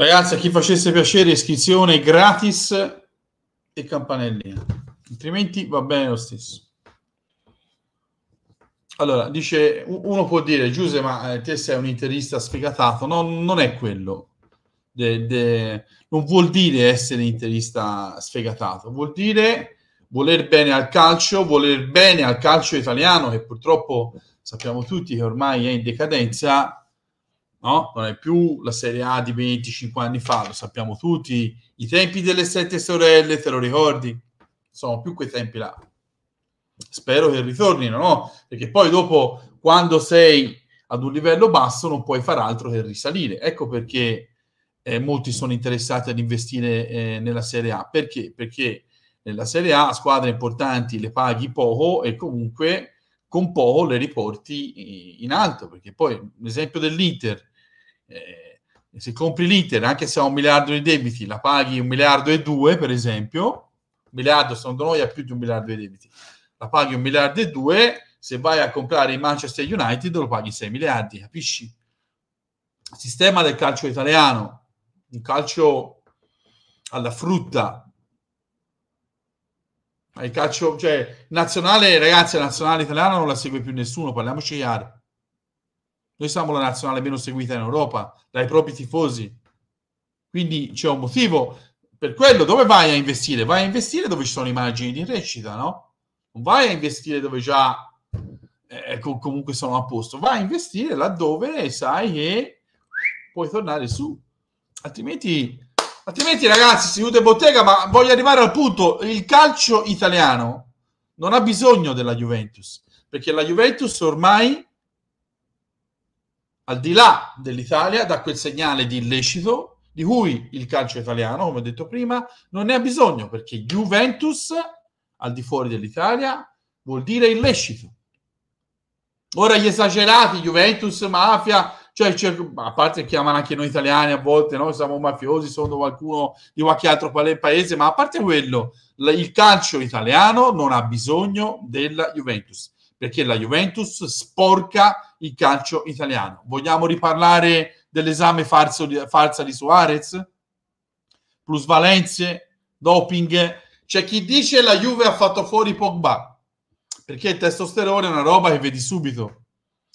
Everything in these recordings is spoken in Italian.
Ragazzi, a chi facesse piacere, iscrizione gratis e campanellina. Altrimenti va bene lo stesso. Allora, dice, uno può dire, Giuse, ma eh, te sei un interista sfegatato. No, non è quello. De, de, non vuol dire essere interista sfegatato. Vuol dire voler bene al calcio, voler bene al calcio italiano, che purtroppo sappiamo tutti che ormai è in decadenza, no? Non è più la Serie A di 25 anni fa, lo sappiamo tutti. I tempi delle sette sorelle, te lo ricordi? Sono più quei tempi là. Spero che ritornino, no? Perché poi dopo, quando sei ad un livello basso, non puoi far altro che risalire. Ecco perché eh, molti sono interessati ad investire eh, nella Serie A. Perché? Perché nella Serie A squadre importanti le paghi poco e comunque con poco le riporti eh, in alto, perché poi l'esempio dell'Inter eh, se compri l'Inter, anche se ha un miliardo di debiti, la paghi un miliardo e due, per esempio, un miliardo secondo noi ha più di un miliardo di debiti, la paghi un miliardo e due, se vai a comprare il Manchester United lo paghi 6 miliardi, capisci? sistema del calcio italiano, un calcio alla frutta, ma il calcio, cioè, nazionale, ragazzi, la nazionale italiana non la segue più nessuno, parliamoci chiaro noi siamo la nazionale meno seguita in Europa dai propri tifosi. Quindi c'è un motivo per quello. Dove vai a investire? Vai a investire dove ci sono immagini di crescita, no? Non vai a investire dove già eh, eh comunque sono a posto. Vai a investire laddove sai che puoi tornare su. Altrimenti, altrimenti ragazzi, si chiude bottega, ma voglio arrivare al punto. Il calcio italiano non ha bisogno della Juventus, perché la Juventus ormai al di là dell'Italia da quel segnale di illecito di cui il calcio italiano, come ho detto prima, non ne ha bisogno perché Juventus al di fuori dell'Italia vuol dire illecito. Ora gli esagerati, Juventus, mafia, cioè, cioè a parte chiamano anche noi italiani a volte, noi siamo mafiosi, sono qualcuno di qualche altro paese, ma a parte quello, il calcio italiano non ha bisogno della Juventus perché la Juventus sporca il calcio italiano. Vogliamo riparlare dell'esame farso, farsa di Suarez? Plusvalenze, doping. C'è chi dice la Juve ha fatto fuori Pogba, perché il testosterone è una roba che vedi subito.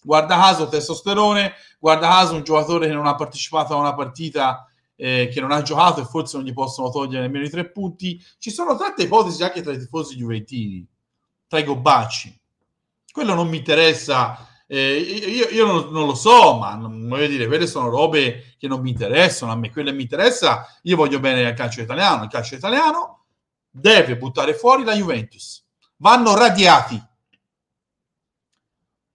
Guarda caso testosterone, guarda caso un giocatore che non ha partecipato a una partita eh, che non ha giocato e forse non gli possono togliere nemmeno i tre punti. Ci sono tante ipotesi anche tra i tifosi giuventini, tra i gobbacci quello non mi interessa. Eh, io, io non, non, lo so, ma voglio dire, quelle sono robe che non mi interessano. A me quelle mi interessa. Io voglio bene al calcio italiano. Il calcio italiano deve buttare fuori la Juventus. Vanno radiati.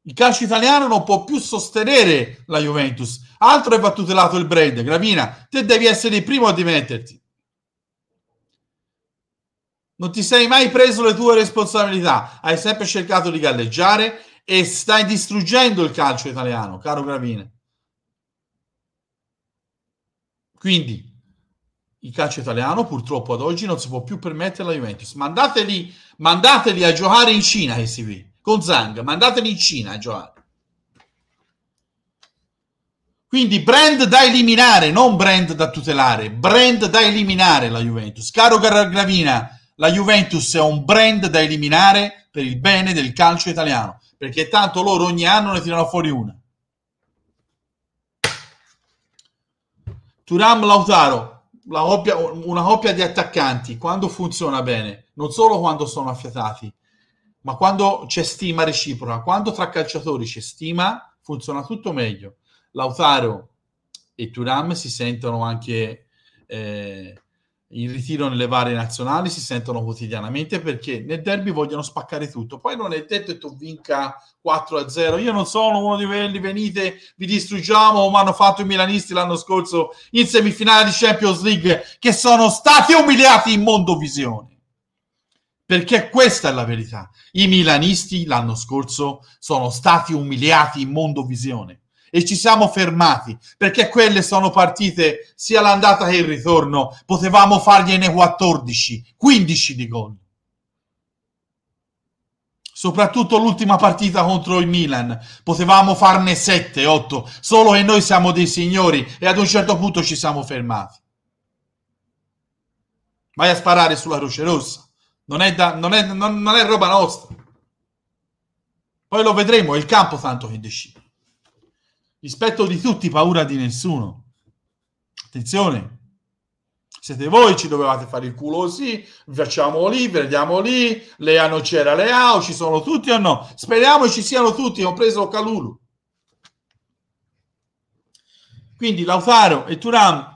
Il calcio italiano non può più sostenere la Juventus. Altro che va tutelato il brand. Gravina, te devi essere il primo a dimetterti non ti sei mai preso le tue responsabilità, hai sempre cercato di galleggiare e stai distruggendo il calcio italiano, caro Gravine. Quindi il calcio italiano purtroppo ad oggi non si può più permettere la Juventus. Mandateli, mandateli a giocare in Cina, ACV, con Zhang, mandateli in Cina a giocare. Quindi brand da eliminare, non brand da tutelare, brand da eliminare la Juventus. Caro Gravina, la Juventus è un brand da eliminare per il bene del calcio italiano, perché tanto loro ogni anno ne tirano fuori una. Turam Lautaro, una coppia, una coppia di attaccanti, quando funziona bene, non solo quando sono affiatati, ma quando c'è stima reciproca, quando tra calciatori c'è stima, funziona tutto meglio. Lautaro e Turam si sentono anche eh, in ritiro nelle varie nazionali si sentono quotidianamente perché nel derby vogliono spaccare tutto. Poi non è detto che tu vinca 4-0. Io non sono uno di quelli, venite, vi distruggiamo come hanno fatto i milanisti l'anno scorso in semifinale di Champions League che sono stati umiliati in Mondovisione. Perché questa è la verità. I milanisti l'anno scorso sono stati umiliati in Mondovisione e ci siamo fermati perché quelle sono partite sia l'andata che il ritorno. Potevamo fargliene 14, 15 di gol. Soprattutto l'ultima partita contro il Milan, potevamo farne 7, 8, solo che noi siamo dei signori e ad un certo punto ci siamo fermati. Vai a sparare sulla Croce Rossa, non è, da, non è, non, non è roba nostra. Poi lo vedremo, è il campo tanto che decide rispetto di tutti, paura di nessuno. Attenzione, siete voi, ci dovevate fare il culo così, facciamo lì, vediamo lì, Leano c'era Leao, ci sono tutti o no? Speriamo ci siano tutti, ho preso Calulu. Quindi Lautaro e Turam,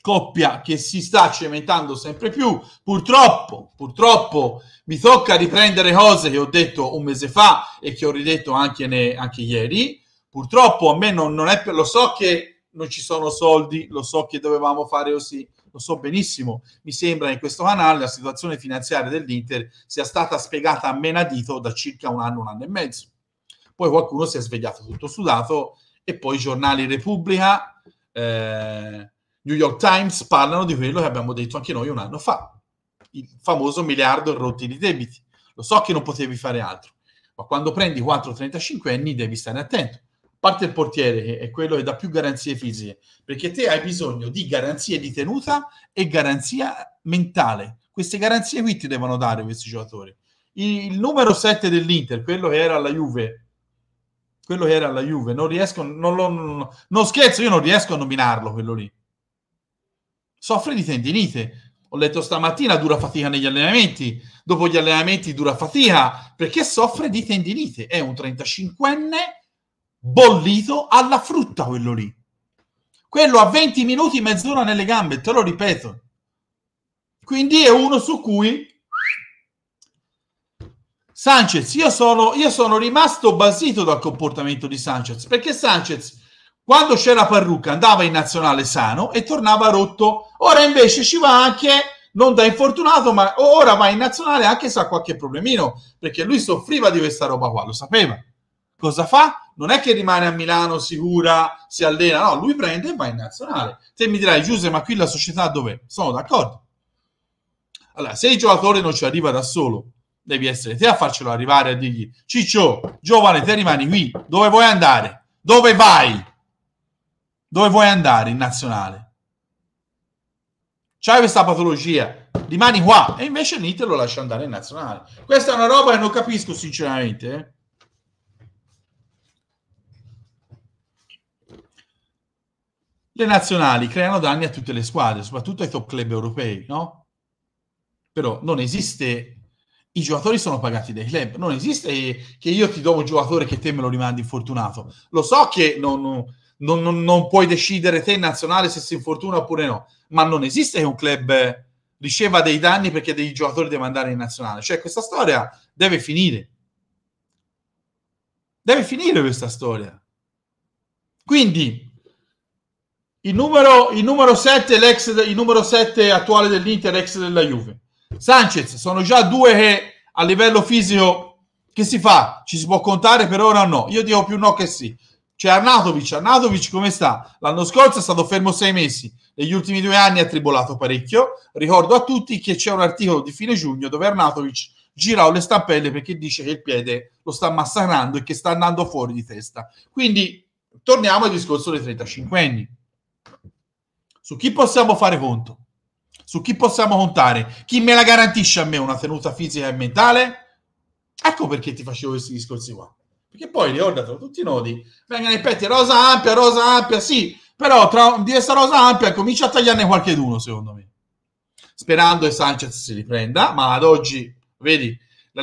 coppia che si sta cementando sempre più, purtroppo, purtroppo mi tocca riprendere cose che ho detto un mese fa e che ho ridetto anche, ne, anche ieri, Purtroppo a me non, non è... Lo so che non ci sono soldi, lo so che dovevamo fare così, lo so benissimo. Mi sembra in questo canale la situazione finanziaria dell'Inter sia stata spiegata a menadito da circa un anno, un anno e mezzo. Poi qualcuno si è svegliato tutto sudato e poi i giornali Repubblica, eh, New York Times parlano di quello che abbiamo detto anche noi un anno fa, il famoso miliardo e rotti di debiti. Lo so che non potevi fare altro, ma quando prendi 4-35 anni devi stare attento parte il portiere, che è quello che dà più garanzie fisiche, perché te hai bisogno di garanzie di tenuta e garanzia mentale. Queste garanzie qui ti devono dare questi giocatori. Il, numero 7 dell'Inter, quello che era alla Juve, quello che era alla Juve, non riesco, non, lo, non, non scherzo, io non riesco a nominarlo quello lì. Soffre di tendinite. Ho letto stamattina dura fatica negli allenamenti, dopo gli allenamenti dura fatica, perché soffre di tendinite. È un 35enne bollito alla frutta quello lì. Quello a 20 minuti, mezz'ora nelle gambe, te lo ripeto. Quindi è uno su cui Sanchez, io sono, io sono rimasto basito dal comportamento di Sanchez, perché Sanchez quando c'era parrucca andava in nazionale sano e tornava rotto, ora invece ci va anche non da infortunato, ma ora va in nazionale anche se ha qualche problemino, perché lui soffriva di questa roba qua, lo sapeva cosa fa? Non è che rimane a Milano sicura, si allena, no, lui prende e va in nazionale. Te mi dirai, Giuse, ma qui la società dov'è? Sono d'accordo. Allora, se il giocatore non ci arriva da solo, devi essere te a farcelo arrivare a dirgli, Ciccio, giovane, te rimani qui, dove vuoi andare? Dove vai? Dove vuoi andare in nazionale? C'hai questa patologia, rimani qua. E invece l'Inter lo lascia andare in nazionale. Questa è una roba che non capisco sinceramente, eh le nazionali creano danni a tutte le squadre, soprattutto ai top club europei, no? Però non esiste, i giocatori sono pagati dai club, non esiste che io ti do un giocatore che te me lo rimandi infortunato. Lo so che non, non, non, non puoi decidere te in nazionale se si infortuna oppure no, ma non esiste che un club riceva dei danni perché dei giocatori devono andare in nazionale. Cioè questa storia deve finire. Deve finire questa storia. Quindi il numero, il numero 7 l'ex, il numero 7 attuale dell'Inter, ex della Juve. Sanchez, sono già due che a livello fisico che si fa? Ci si può contare per ora o no? Io dico più no che sì. C'è Arnatovic, Arnatovic come sta? L'anno scorso è stato fermo sei mesi, negli ultimi due anni ha tribolato parecchio. Ricordo a tutti che c'è un articolo di fine giugno dove Arnatovic gira le stampelle perché dice che il piede lo sta massacrando e che sta andando fuori di testa. Quindi torniamo al discorso dei 35 anni su chi possiamo fare conto? Su chi possiamo contare? Chi me la garantisce a me una tenuta fisica e mentale? Ecco perché ti facevo questi discorsi qua. Perché poi li ho dato tutti i nodi vengono i petti, rosa ampia, rosa ampia, sì, però tra, di questa rosa ampia comincia a tagliarne qualcheduno, secondo me. Sperando che Sanchez si riprenda, ma ad oggi, vedi,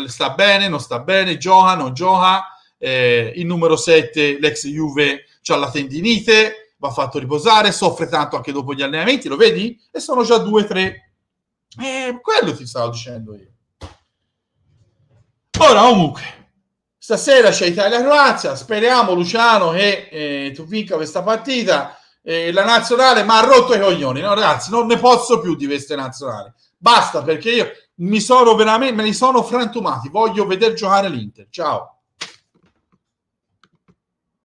sta bene, non sta bene, gioca, non gioca, eh, il numero 7, l'ex Juve, ha la tendinite, va fatto riposare, soffre tanto anche dopo gli allenamenti, lo vedi? E sono già due, tre. Eh, quello ti stavo dicendo io. Ora, comunque, stasera c'è Italia-Croazia, speriamo Luciano che eh, tu vinca questa partita. Eh, la nazionale mi ha rotto i coglioni, no ragazzi, non ne posso più di queste nazionali. Basta perché io mi sono veramente, me ne sono frantumati, voglio vedere giocare l'Inter. Ciao.